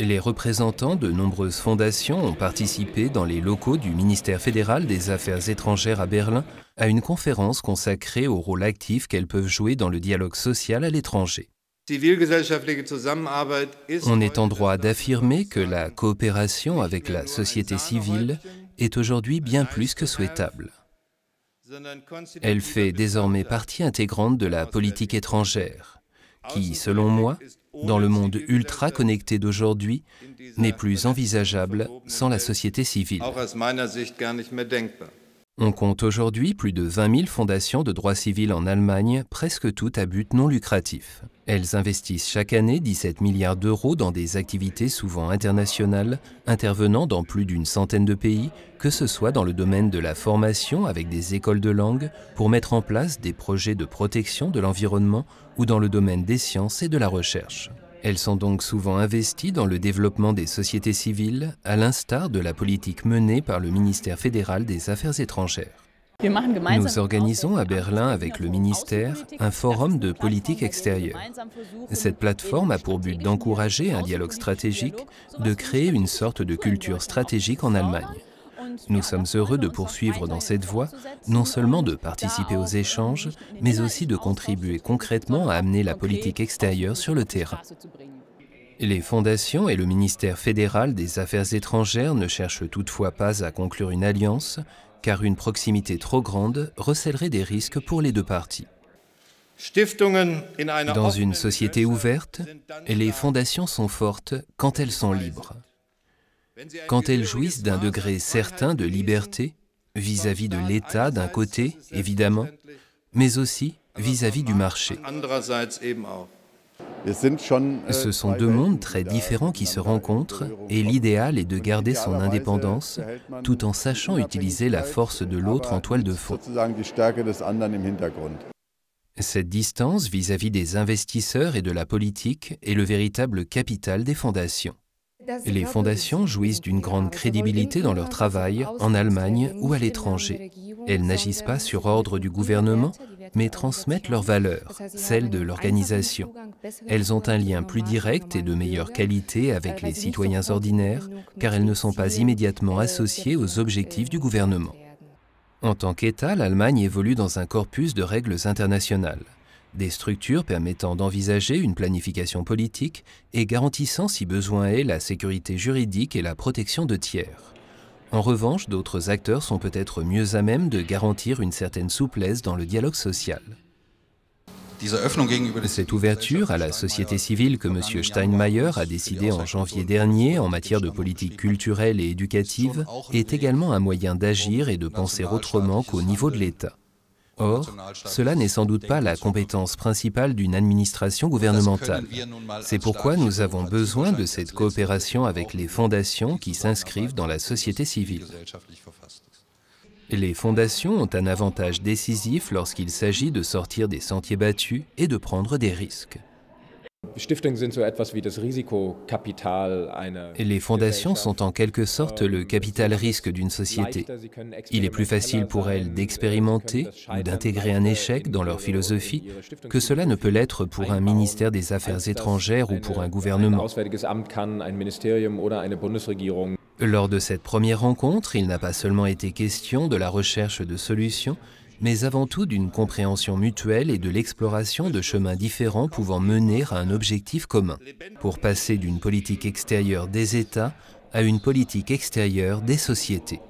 Les représentants de nombreuses fondations ont participé dans les locaux du ministère fédéral des Affaires étrangères à Berlin à une conférence consacrée au rôle actif qu'elles peuvent jouer dans le dialogue social à l'étranger. On est en droit d'affirmer que la coopération avec la société civile est aujourd'hui bien plus que souhaitable. Elle fait désormais partie intégrante de la politique étrangère qui, selon moi, dans le monde ultra connecté d'aujourd'hui, n'est plus envisageable sans la société civile. On compte aujourd'hui plus de 20 000 fondations de droit civil en Allemagne, presque toutes à but non lucratif. Elles investissent chaque année 17 milliards d'euros dans des activités souvent internationales, intervenant dans plus d'une centaine de pays, que ce soit dans le domaine de la formation avec des écoles de langue, pour mettre en place des projets de protection de l'environnement ou dans le domaine des sciences et de la recherche. Elles sont donc souvent investies dans le développement des sociétés civiles, à l'instar de la politique menée par le ministère fédéral des Affaires étrangères. Nous organisons à Berlin avec le ministère un forum de politique extérieure. Cette plateforme a pour but d'encourager un dialogue stratégique, de créer une sorte de culture stratégique en Allemagne. Nous sommes heureux de poursuivre dans cette voie, non seulement de participer aux échanges, mais aussi de contribuer concrètement à amener la politique extérieure sur le terrain. Les fondations et le ministère fédéral des Affaires étrangères ne cherchent toutefois pas à conclure une alliance, car une proximité trop grande recèlerait des risques pour les deux parties. Dans une société ouverte, les fondations sont fortes quand elles sont libres. Quand elles jouissent d'un degré certain de liberté, vis-à-vis -vis de l'État d'un côté, évidemment, mais aussi vis à -vis du marché. Ce sont deux mondes très différents qui se rencontrent et l'idéal est de garder son indépendance tout en sachant utiliser la force de l'autre en toile de fond. Cette distance vis-à-vis des investisseurs et de la politique est le véritable capital des fondations. Les fondations jouissent d'une grande crédibilité dans leur travail en Allemagne ou à l'étranger. Elles n'agissent pas sur ordre du gouvernement, mais transmettent leurs valeurs, celles de l'organisation. Elles ont un lien plus direct et de meilleure qualité avec les citoyens ordinaires, car elles ne sont pas immédiatement associées aux objectifs du gouvernement. En tant qu'État, l'Allemagne évolue dans un corpus de règles internationales, des structures permettant d'envisager une planification politique et garantissant si besoin est la sécurité juridique et la protection de tiers. En revanche, d'autres acteurs sont peut-être mieux à même de garantir une certaine souplesse dans le dialogue social. Cette ouverture à la société civile que M. Steinmeier a décidée en janvier dernier en matière de politique culturelle et éducative est également un moyen d'agir et de penser autrement qu'au niveau de l'État. Or, cela n'est sans doute pas la compétence principale d'une administration gouvernementale. C'est pourquoi nous avons besoin de cette coopération avec les fondations qui s'inscrivent dans la société civile. Les fondations ont un avantage décisif lorsqu'il s'agit de sortir des sentiers battus et de prendre des risques. Les fondations sont en quelque sorte le ähm, capital risque d'une société. Il est plus facile pour elles d'expérimenter ou d'intégrer un échec dans leur philosophie que cela ne peut l'être pour un ministère des Affaires étrangères ou pour un gouvernement. Lors de cette première rencontre, il n'a pas seulement été question de la recherche de solutions, mais avant tout d'une compréhension mutuelle et de l'exploration de chemins différents pouvant mener à un objectif commun, pour passer d'une politique extérieure des États à une politique extérieure des sociétés.